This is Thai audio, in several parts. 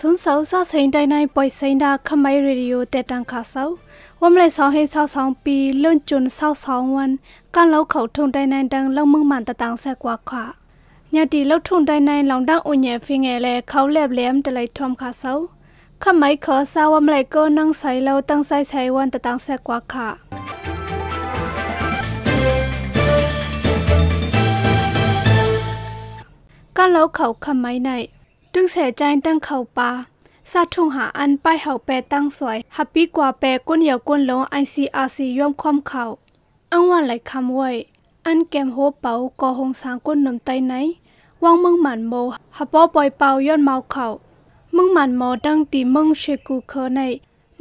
สุนเสาซาเซนไดในปอยเซนดาขมายเรดิโอเตตังคาเสาวันเมลสองเฮสาวสองปีเลื่อนจุนสาวสองวัน การเล่าเขาทงไดในดังเล่ามึงมันตะตังแซกว่าขวาญาติเล่าทงไดในหลังดังอุ่นแย่ฟิงแอลเขาแลบแหลมแต่ไรทอมคาเสาขมายขอซาวัาเมลก็นั่งใส่เล่าตั้งใส่ใส่วันตะตังแซกว่าขาการเล่าเขาขมายในตึงเสียใจตั้งเข่าปาซาทุงหาอันไปเหาแปตั้งสวยฮับปี้กว่าแปก้นเหยียวก้นลงไอซีอาซีย่อมความเขา่าอังวันไหลคำไว้อันแกมโฮเป๋ากอหงสางก้นนมไตไหนว่างมึงหมันโมฮับป้อปล่อยเปาย้อนเมาเข่ามึงหมันโมดังตีมึงเชกูเคอใน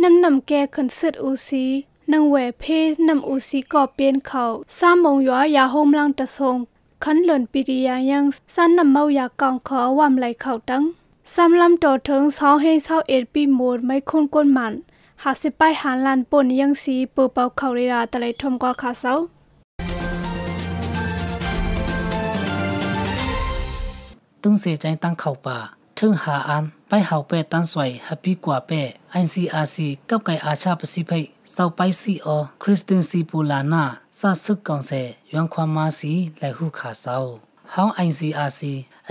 น้ำนำแกขึ้นสืดอูซี นังแหวเพนำอูซีก่อเปลี่ยนเขาสามมงย้อยยาโฮมลังตะทรงคันหล่นปิริยายังสั้นนำเมาอยากองขอวามไหลเข่าตั้งซ้ำลำโตถึงเ้าให้เช้าเอ็ดปีหมดไม่คุ้นก้นหมันหาสิป้ายหาลานปนยังสีปูเปาเข่าเรลาตะไลทมกอขาเซาตึงเสียใจตั้งเข่าป่าถึงหาอันပိုင်ဟောက်ပဲတန်းဆွိုင်ဟပီကွာပဲ ICRC ကပ်ကိုင်အာချပစိဖိတ်စောက်ပိုက်စီအောခရစ်စတင်စီပူလာနာစဆုကောင်ဆယ်ရွမ်ခွမ်မာစီလက်ဟုခါဆောက်ဟောင်း ICRC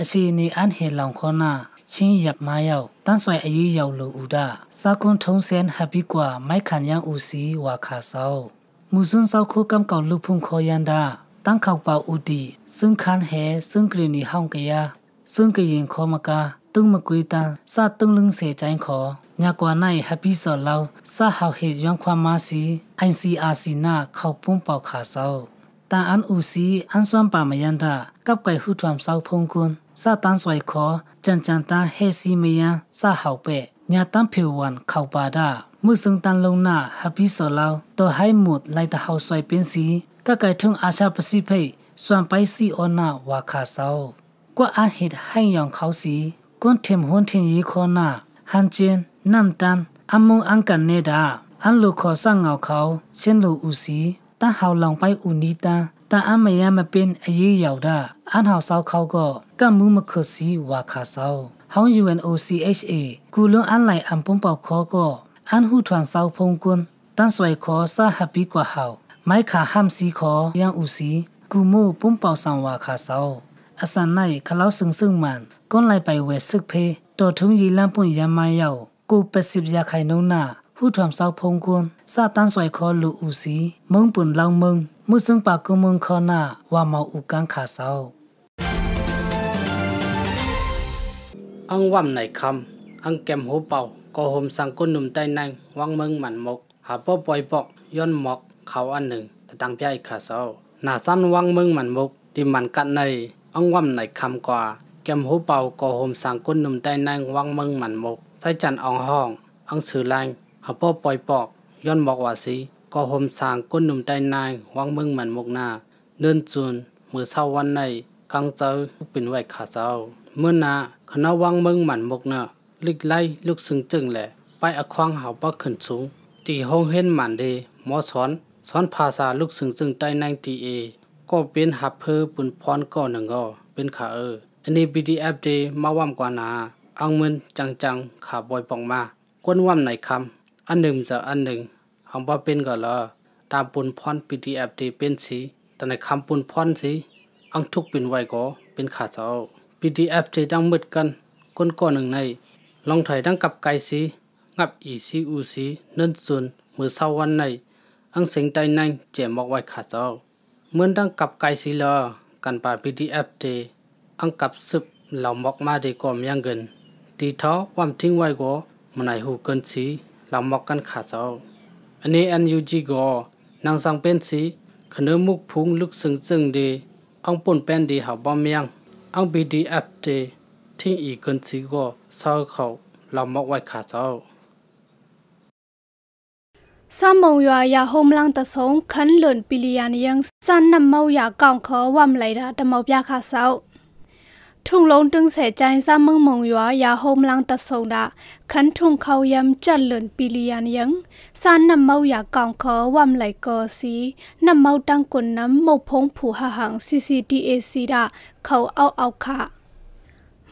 အခြေအနေအန်ဟေလောင်ခောနာချင်းရပ်မယောက်တန်းဆွိုင်အေးရောက်လူဦးဒစာကွန်ထုံးစန်ဟပီကွာမိုက်ခန်ယန်ဦးစီဝါခါဆောက်မူဆွန်းဆောက်ခိုကမ်ကောင်လူဖုန်ခောယန်ဒတန်းခောက်ပါဦးဒီစွန်းခန်ဟဲစွန်းဂရီနီဟောင်းကယာစွန်းကရင်ခောမကာတုံမကွေတန်စာတုံလုံးစေချိုင်းခေါ်ညကွာနိုင်ဟပီဆော်လောင်းစာဟောက်ဟေယွန်ခွာမာစီ ICRC နာခေါပုံပေါခါဆောတာအန်ဦးစီအန်ဆွမ်ပါမယန္တာကပ်ကိုင်ဟူထွမ်ဆောက်ဖုံကွန်စာတန်ဆွိုင်ခေါ်ကြန်ကြန်တာဟေစီမယန်စာဟောက်ပဲ့ညာတမ်ဖေဝန်ခေါပါဒမုစံတန်လုံနာဟပီဆော်လောင်းတော့ဟိုင်မုတ်လိုက်တဟောက်ဆွိုင်ပင်စီကကဲထုံအာရှပစိဖိတ်စွမ်ပိုင်စီအောနာဝါခါဆောကွာအဟစ်ဟိုင်ယောင်ခေါစီကွန်ထင်ဟွန်ထင်ရီခေါနာဟန်ချင်းနမ်တန်အမုံအန်ကန်နေတာအန်လူခေါ်ဆန်ငေါခေါရှင်းလူဦးစီတဟောင်လောင်ပိုက်ဦးနီတန်တန်အမယံမပင်အေးရောက်တာအန်ဟောက်ဆောက်ခေါကောကမ်မူးမခုစီဝါခါဆောက်ဟောင်း UNOCHA ကူလွန်အန်လိုက်အံပုံပေါခေါကောအန်ဟူထွန်ဆောက်ဖုံကွန်းတန်ဆွေခေါ်ဆာဟပီကွာဟောက်မိုက်ခါဟမ်စီခေါ်ရန်ဦးစီကူမိုးပုံပေါဆောင်ဝါခါဆောက်အစန်နိုင်ခလောက်စင်စင်မန်ကွန်လိုက်ပိုင်ဝဲစึกဖေတော်ထုံရီလန့်ပွင့်ရမရောက်ကိုပစစ်ပြခိုင်နှုံနာဟူထွမ်ဆောက်ဖုံကွန်စာတန်ဆွိုင်ခေါ်လူဦးစီမုံပွန်လောင်မုံမုစံပါကုမုံခေါ်နာဝါမောက်ဦးကန်ခါဆောက်อังวัมไหนคำอังแกมหูเป่าก็หมสังกุนหนุ่มใต้นังวังเมืองหมันมกหาป้อปอยปอกย้อนหมอกเขาอันหนึ่งแต่ตังพี่ไอขาเศร้าหนาสั้นวังเมืองหมันมกที่มันกัดใน ông quăm này khăm quà kem hố bầu có hôm sáng quân nùm tay nang văng mưng mặn một sai chặn ông hòn ông sử lanh hợp bó bòi bọc yon bọc hòa sĩ có hôm sáng quân nùm tay nang văng mưng mặn một nà nên chuồn mưa sau วันในกังเจอเป็นไหวขาเจ้า เมื่อนาขณะวังเมืองหมันมกเนาะลิกไล่ลูกซึ่งจึงแหละไปอควางหาปะขึ้นสูงตีห้องเห็นหมันเดหมอสอน สอนภาษาลูกซึ่งจึงใต้นางตีเอก็เป็นหับเพอปุ่นพรอนก็หนึ่งก็เป็นขาเออ อันนี้ีดีเอฟดีมาว่ำกว่านาอังมึนจังจังขาบอยปองมาก้นว่ำไหนคำอันหนึ่งจะอันหนึ่งของบ่เป็นก็เหรอตามปุ่นพรอนีดีเอฟดีเป็นสีแต่ในคำปุ่นพรอนสีอังทุกเป็นไว้ก็เป็นขาเจ้าีดีเอฟดีดังมืดกันก้นก้อนหนึ่งในลองถอยดังกับไกสีงับอีซีอูซีเนินซุนมือเศร้าวันในอังเสียงใจนั่งเจมบอกไว้ขาเจ้าเมื่อดังกับไกสิลอกันป่า PDF เตอังกับสึบเหล่ามอกมาดีกอมยังเงินตีท้อความทิ้งไว้ก็มันไหนหูเกินสีเหล่ามอกกันขาดเจ้าอันนี้อันยูจีก็นางสังเป็นสี ขนมุกพุงลึกซึ้งซึ้งดีอังปุ่นเป็นดีหาบอมยังอัง PDF เตทิ้งอีกเกินสีก็เศร้าเขาเหล่ามอกไว้ขาดเจ้าစမုံရွာရဟ ோம் လန်းတဆုံခန်လွန်ပီလီယန်ယန်စန်နမောရကောင်ခေါ်ဝမ်လိုက်တာ တမောပြခါဆောက်ထုံလုံးတင်းဆဲကျိုင်းစမုံမုံရွာရဟ ோம் လန်းတဆုံတာခန်ထုံခေါယမ်ချန်လွန်ပီလီယန်ယန်စန်နမောရကောင်ခေါ်ဝမ်လိုက်ကောစီ နမောတန်ကွန်နမ်မုတ်ဖုံဖူဟာဟန် CCTAC တာခေါအောက်အောက်ခါ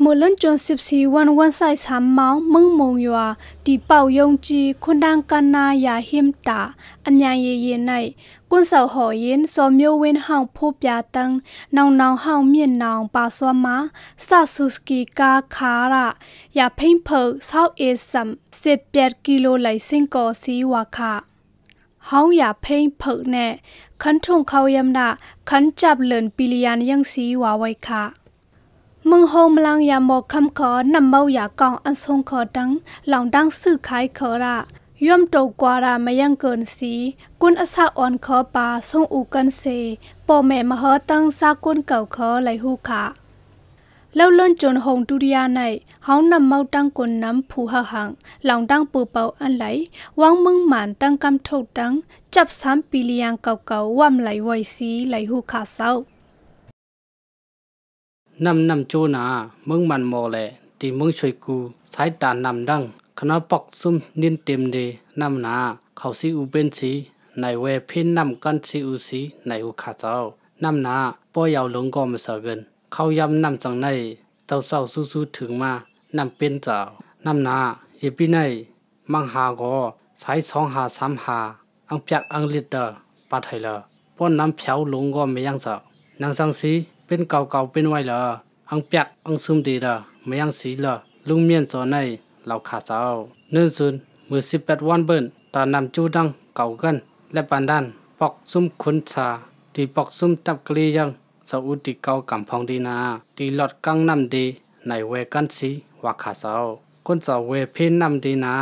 မွလွန်ကျွန်းစစ်စီ11ဆိုင်ဆမ်မောင်းမုံမုံရွာဒီပေါယုံကြီးခွန်တန်းကနာယာဟင်တာအမြန်ရည်ရည်၌ကွန်ဆောက်ဟော်ရင်စော်မျိုးဝင်းဟောင်ဖိုးပြတန်းနောင်နောင်ဟောင်မြင့်နောင်ပါစွာမာဆာဆုစကီကာခါရာယာဖိန်ဖုတ်ဆောက်အေဆမ်စစ်ပြက်ကီလိုလိုက်စင်ကောစီဝါခါဟောင်းယာဖိန်ဖုတ်နဲ့ခန်းထုံခေါယမ်နာခန်းချပ်လန်ပီလီယန်ယန်စီဝါဝိုင်ခါมึงโฮมลังยามอกคำขอนำเมายากองอันทรงขอดังหลังดังสื่อขายขอระย่อมโตกว่ารามายังเกินสีกุนอสาอ่อนขอปาทรงอูกันเซปอแม่มหอตั้งซากุนเก่าขอไหลหูขะလောက်လွန်ကျွန်ဟုံဒုတိယ၌ဟောင်းနမောက်တန်းကွန်နမ်ဖူဟဟန်လောင်တန်းပူပေါအန်လိုက်ဝောင်းမင်းမန်တန်းကမ်ထုတ်တန်းจับ3ปีเลียงเก่าๆว่ำไหลไวซีไหลหูขาเศร้านำนำโจนา มึงมันโมแหละตีมึงช่วยกูสายตานำดัง คณะปอกซุ่มนินเต็มเดนำนาเขาซีอูเป็นสีในเวเพ่นนำกันซีอูสีในอูขาเจ้านำนาป่อยาวหลงก็มาเสเกิน เขายำนำจังใน เต้าเศร้าสู้ๆถึงมา นำเป็นเจ้านำนาเยปีใน มังหาก็สายสองหาสามหา อังเปียกอังลิดเดอปัดให้เลอป้อนน้ำเผาหลงก็ไม่ยังเจ้านางสังสีเป็นเก่าเก่าเป็นไว้เหรออังเปียกอังซุมดีเหรอไม่ยังสีเหรอลุงเมียนสอนในเราขาเสาเนื่นซุนมือสิบแปดวันเบิ้นตานำจูดังเก่ากันและปานด้านปอกซุ่มขุนชาตีปอกซุ่มตับกลียังสาอุติเก่ากำพองดีนาตีหลอดกังนำดีในเวกันสีว่าขาเสาคนสาวเวเพินนำดีนา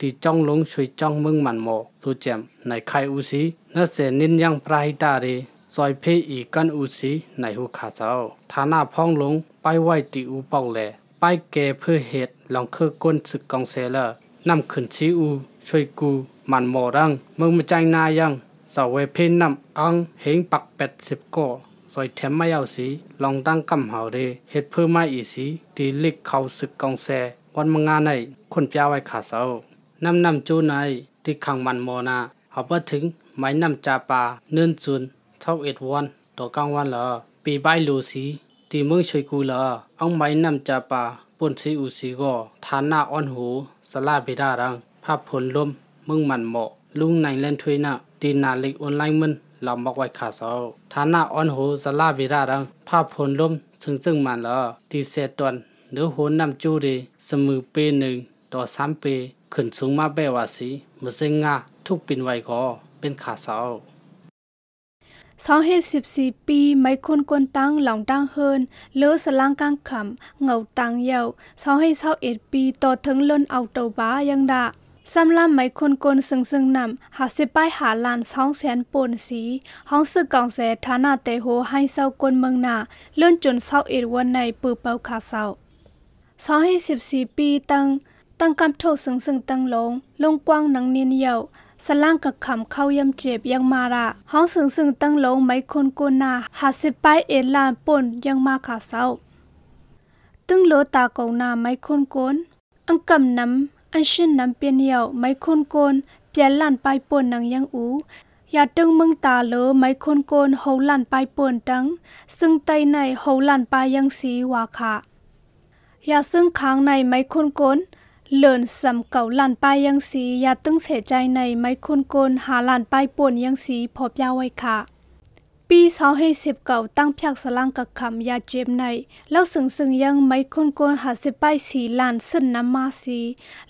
ตีจ้องลงช่วยจ้องมึงมันหมอสูเจมในไข่อุซีนัเสนินยังพระหิตาดีซอยเพอีกันอูซีในหูขาเจ้าฐานาพ้องลงไปไหวติอูเป่าแหลไปแกเพื่อเหตุลองเคอก้นสึกกองเซลล์นำขึ้นชีอูช่วยกูมันหมอรังมึงมาใจนายัง สาวเวเพนนำอังเหงปักแปดสิบก่อซอยแถมไม่เอาสีลองตั้งกำเหาเดเหตุเพื่อไม่อีสีตีลิกเขาสึกกองแซวันมังงานในคนเปียไว้ขาเสานำนำจูในที่ขังมันโมนาเอาไปถึงไม้นำจาปาเนื่นจุน thóc ít won tổ căng won là bị bãi lù xí thì mương chơi cù là ông máy nằm chà bà buồn xí u xí gò thán na on hú sá la bê đa rằng pháp phồn lôm mương mặn mọ lung nành lên thuê nạ thì nà lịch online mân là mọc quay khả sáu thán na on hú sá la bê đa rằng pháp phồn lôm ซึ่งซึ่งมันละที่เสตอนเนื้อโหนนำจูดีสมือเปหนึ่งต่อสามเปขึ้นสูงมาแบว่าสีมือเซงงาทุกปินไวก็เป็นขาเสา sau hết sịp xì pi mấy khôn q u ั n tăng lòng tăng hơn lỡ sờ lang căng khẩm ngầu tăng dầu sau hết sau ít pi to thứng lơn ao tàu bá ยัง đ าส้ำล่ำไมคนคลซึ่งซึ่งนำหาสิป้ายหาลานสองแสนปนสีห้องสึกกองแสฐานาเตโหให้เศร้ากลเมืองนาเลื่อนจนเศร้าเอ็ดวันในปือเปาขาเศร้าสองให้สิบสี่ปีตั้งตั้งกำโทษซึ่งซึ่งตั้งลงลงกว้างนังเนียนเยาสล่างกับคำเข้าย่ำเจ็บยังมาระห้องสึงสึงตั้งลงไม่คนโกนาหาสิไปเอ็นลานป่นยังมาขาเศร้าตึงโลตากองนาไม่คนโกนอังกำน้ำอันชินน้ำเปียนเหี่ยวไม่คนโกนเปลี่ยนลานไปป่นนังยังอู อย่าตึงมึงตาเลอไม่คนโกนหูลานไปป่นตังซึ่งไตในหูลานไปยังสีวาค่ะอย่าซึ่งค้างในไม่คนกโกนเลินสำเก่าลานป้ายยังสียาตึงเสียใจในไม่คุนโกนหาลานป้ายป่วนยังสีพบยาวไว้ค่ะ ปีเสาให้สิบเก่าตั้งพยกสลังกับคำยาเจ็บในแล้วสึงสึงยังไม่คุนโกนหาสิบป้ายสีลานสึนน้ำมาสี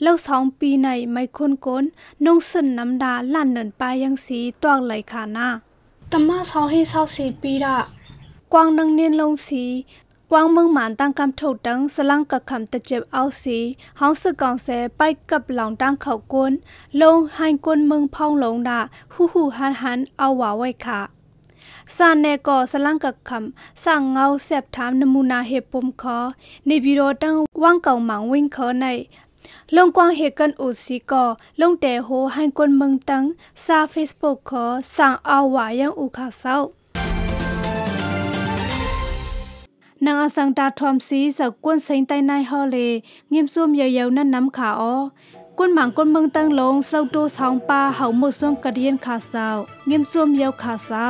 แล้วสองปีในไม่คุนโกนนงสึนน้ำดาลานเนินป้ายยังสีตวงไหลขาหน้าตมาเสาให้เสาสีปีละกวางนังเนียนลงสีကွမ်မင်းမန်တန်ကမ်ထုတ်တန်းစလန်ကခမ်တချပ်အောက်စီဟောင်းစကောင်ဆဲပိုက်ကပ်လောင်တန်းခေါကွန်းလုံဟိုင်ကွန်းမင်းဖောင်းလုံဒဟူဟူဟန်ဟန်အဝဝဲခါสานเนก็สลังกักคำสั่งเงาเสบถามนมูนาเหตุปุ่มคอในบิโรตั้งว่างเก่าหมังวิ่งคอในลงกวางเหตุกันอุดสีก่อลงแต่โหให้คนเมืองตั้งซาเฟซบุ๊กขอสั่งเอาหวายังอุคาเศร้านางอสังตาทอมซีสักกวนเซิงใต้นายฮอเลเงียมซุ่มเยาวๆนั่นน้ำขาอ้อกวนหมางกวนเมืองตั้งลงเศร้าโตสองปลาเห่าหมดซุ่มกระเดียนขาเศร้าเงียมซุ่มเยาวขาเศร้า